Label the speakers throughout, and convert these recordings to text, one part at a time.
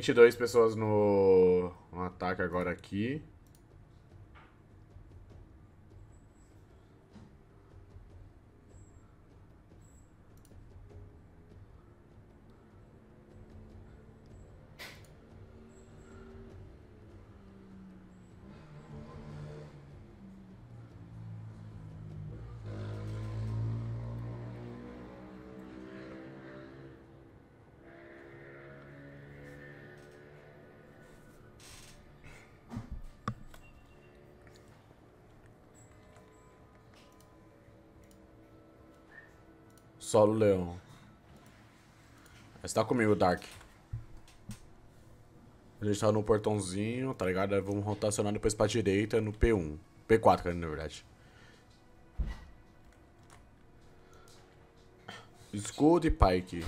Speaker 1: 22 pessoas no, no ataque agora aqui. Solo leão. Está comigo, Dark. A gente tá no portãozinho, tá ligado? Aí vamos rotacionar depois pra direita no P1. P4, cara, na verdade. Escudo e Pike.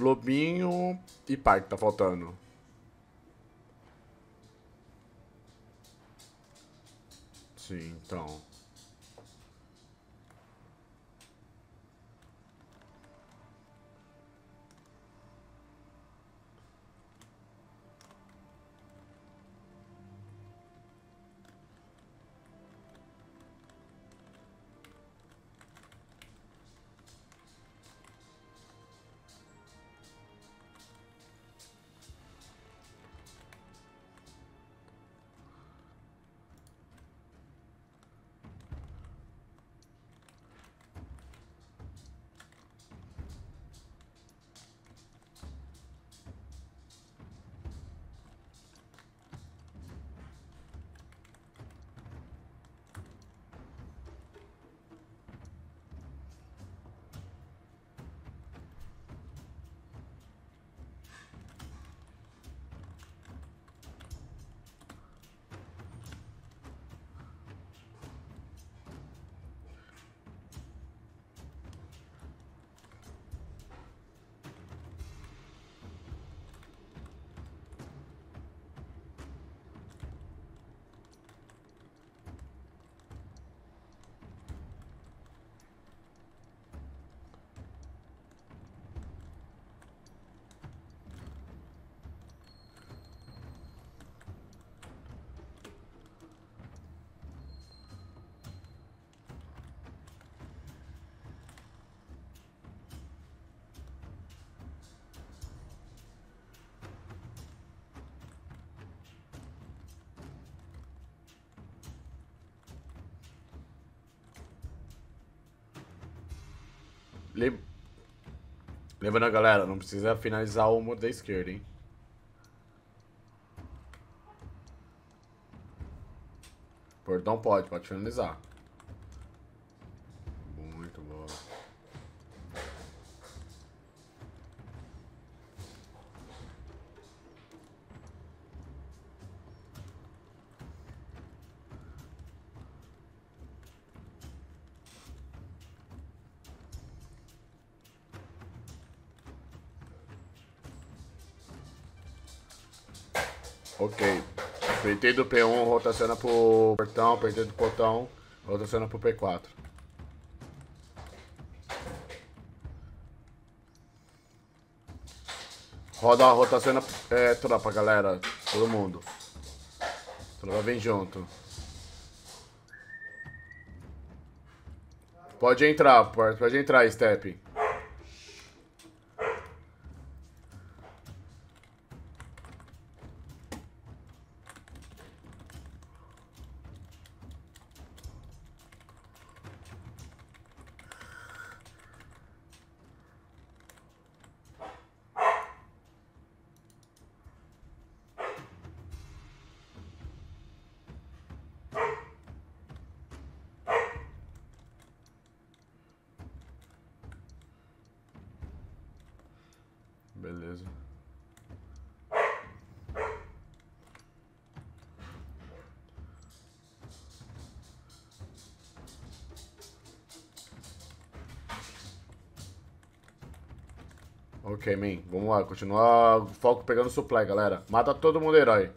Speaker 1: Lobinho e Parque tá faltando. Sim, então. Lembrando, galera, não precisa finalizar o muro da esquerda, hein? Portão pode, pode finalizar. Ok. Apertei do P1, rotaciona pro portão, apertei do portão, rotaciona pro P4. Roda a rotaciona. É, tropa, galera. Todo mundo. Tropa, vem junto. Pode entrar, pode entrar, Step. Beleza. Ok, man. Vamos lá, continuar foco pegando supply, galera. Mata todo mundo, herói.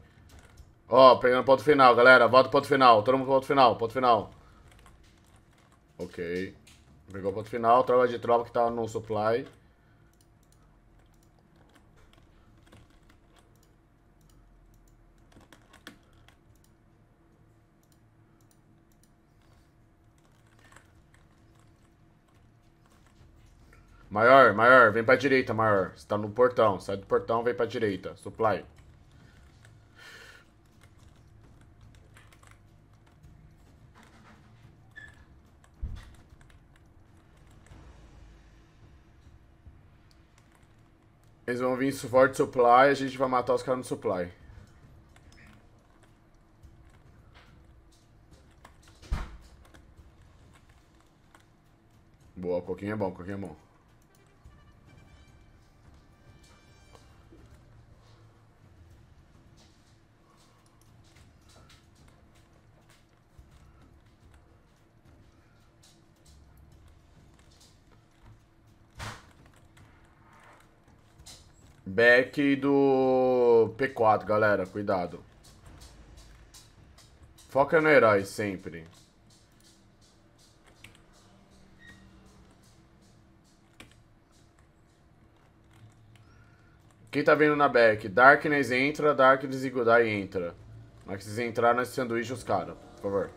Speaker 1: Ó, oh, pegando ponto final, galera. Volta ponto final. Todo mundo ponto final, ponto final. Ok. Pegou ponto final, troca de tropa que tá no supply. Maior, maior, vem pra direita, maior. Você tá no portão. Sai do portão, vem pra direita. Supply. Eles vão vir forte supply, a gente vai matar os caras no supply. Boa, coquinho é bom, coquinho é bom. Back do P4, galera. Cuidado. Foca no herói sempre. Quem tá vendo na back? Darkness entra, Darkness e Godai entra. Mas que entrar entraram nesse sanduíche os caras, por favor.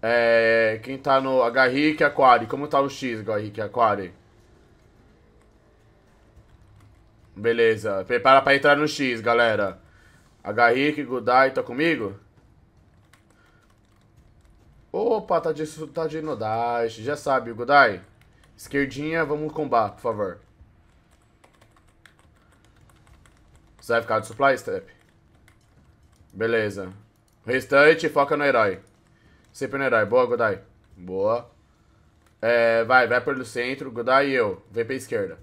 Speaker 1: É, quem tá no Agarrique Aquari, como tá o X, Agarrique Aquari? Beleza. Prepara pra entrar no X, galera. Agarrique, Gudai, tá comigo? Opa, tá de, tá de no Já sabe, Gudai. Esquerdinha, vamos combar, por favor. Você vai ficar de supply step? Beleza. Restante, foca no herói. Sempre no herói. Boa, Godai. Boa. É, vai, vai pelo centro. Godai e eu. Vem pra esquerda.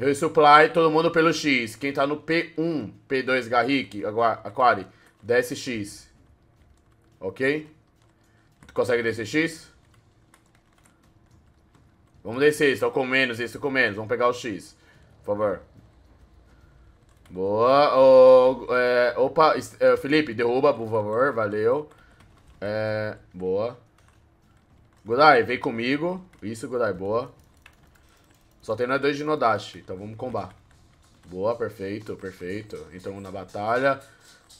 Speaker 1: Rio Supply, todo mundo pelo X. Quem tá no P1, P2 Garrick, Aquari, desce X. Ok? Tu consegue descer X? Vamos descer, estou com menos, estou com menos. Vamos pegar o X, por favor. Boa. Oh, é, opa, é, Felipe, derruba, por favor. Valeu. É, boa. Godai, vem comigo. Isso, Godai, boa. Só tem nós dois de Nodashi, então vamos combar. Boa, perfeito, perfeito. Entramos na batalha.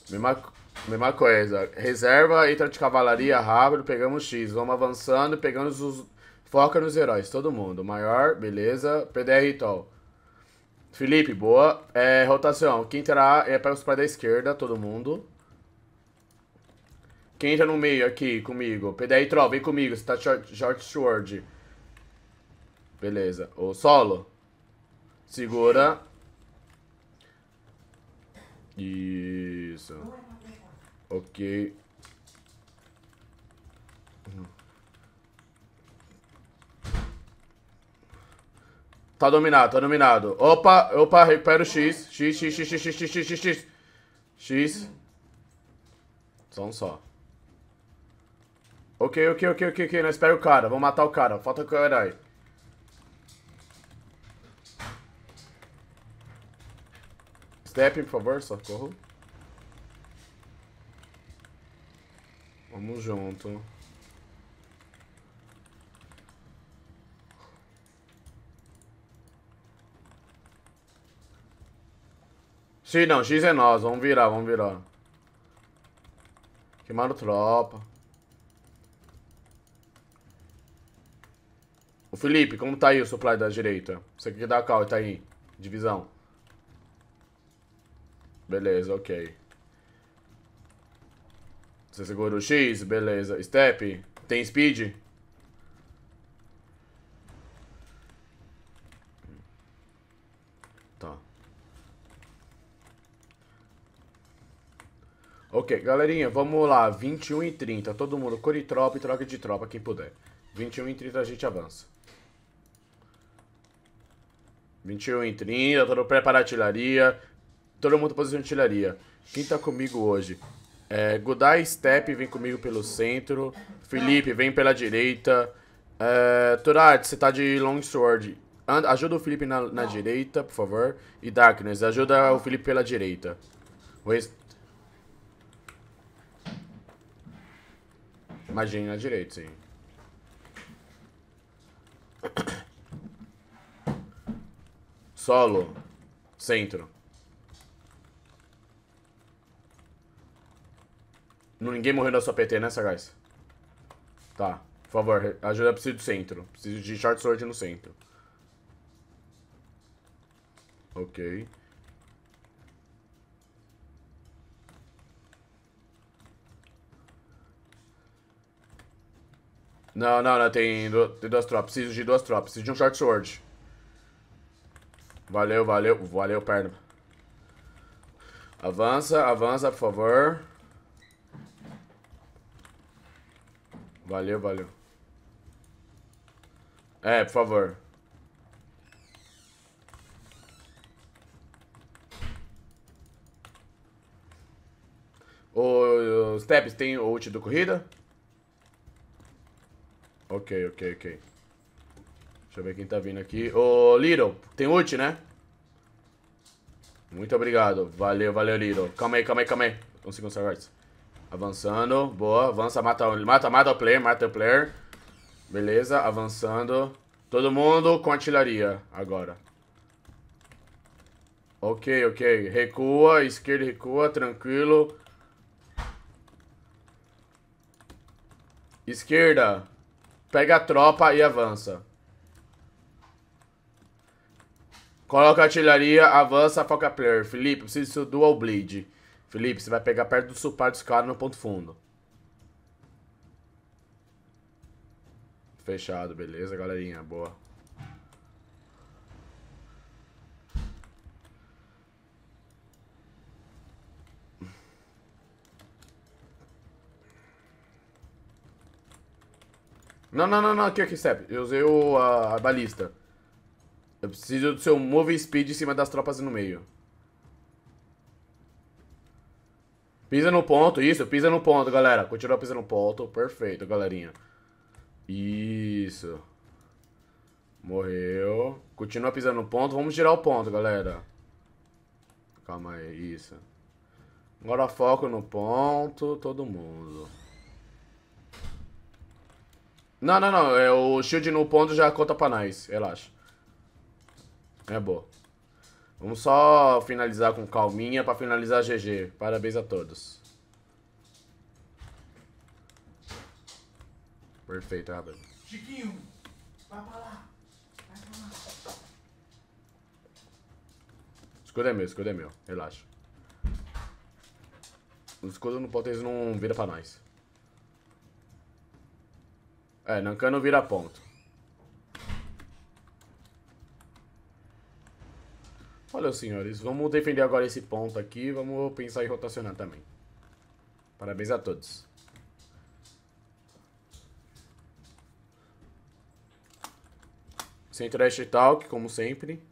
Speaker 1: Mesma, mesma coisa. Reserva, entra de cavalaria rápido, pegamos X. Vamos avançando, pegamos os... Foca nos heróis, todo mundo. Maior, beleza. PDR e tal. Felipe, boa. É, rotação. Quem entrará é para os pés da esquerda, todo mundo. Quem entra no meio aqui comigo? PDR Troll, vem comigo. Você tá short, short sword. Beleza. O solo. Segura. Isso. Ok. Tá dominado, tá dominado. Opa, opa, recupera o X. X, X, X, X, X, X, X, X, X. X. Só um só. Ok, ok, ok, ok, ok. Nós pega o cara. Vamos matar o cara. Falta o aí Step, por favor, socorro. Vamos junto. X não, X é nós. Vamos virar, vamos virar. Queimaram tropa. O Felipe, como tá aí o supply da direita? Você que dá a call, tá aí. Divisão. Beleza, ok. Você segura o X, beleza. Step, tem speed? Tá. Ok, galerinha, vamos lá. 21 e 30. Todo mundo cure tropa e troca de tropa, quem puder. 21 e 30 a gente avança. 21 e 30, todo mundo prepara artilharia. Todo mundo posição de artilharia. Quem tá comigo hoje? É, Godai Step vem comigo pelo centro. Felipe vem pela direita. É, Torad, você tá de Longsword. And, ajuda o Felipe na, na direita, por favor. E Darkness, ajuda o Felipe pela direita. O Imagina na direita, sim. Solo. Centro. Ninguém morreu na sua PT, né, Sagaz? Tá. Por favor, ajuda. Preciso do centro. Preciso de short sword no centro. Ok. Não, não, não. Tem, duas tropas. Preciso de duas tropas. Preciso de um short sword. Valeu, valeu. Valeu, perna. Avança, avança, por favor. Valeu, valeu. É, por favor. o Steps tem o ult do corrida? Ok, ok, ok. Deixa eu ver quem tá vindo aqui. Ô, Little, tem ult, né? Muito obrigado. Valeu, valeu, Little. Calma aí, calma aí, calma aí. Um seguir os Avançando. Boa. Avança, mata, mata, mata o player, mata o player. Beleza, avançando. Todo mundo com artilharia agora. Ok, ok. Recua, esquerda recua, tranquilo. Esquerda. Pega a tropa e avança. Coloca artilharia, avança, foca player. Felipe, preciso do dual bleed. Felipe, você vai pegar perto do suporte dos caras no ponto fundo. Fechado, beleza, galerinha. Boa. Não, não, não, não, aqui, aqui, Step. Eu usei o, a, a balista. Eu preciso do seu move speed em cima das tropas no meio. Pisa no ponto, isso, pisa no ponto, galera. Continua pisando no ponto. Perfeito, galerinha. Isso. Morreu. Continua pisando no ponto. Vamos girar o ponto, galera. Calma aí, isso. Agora foco no ponto, todo mundo. Não, não, não. É, o shield no ponto já conta pra nós. Relaxa. É boa. Vamos só finalizar com calminha para finalizar GG. Parabéns a todos. Perfeito, Rabelo. Chiquinho, vai pra lá. Vai pra lá. escudo é meu, escudo é meu. Relaxa. O escudo no Potens não vira pra nós. É, Nankano vira ponto. Olha, senhores, vamos defender agora esse ponto aqui. Vamos pensar em rotacionar também. Parabéns a todos. Centro-Oeste Talk, como sempre.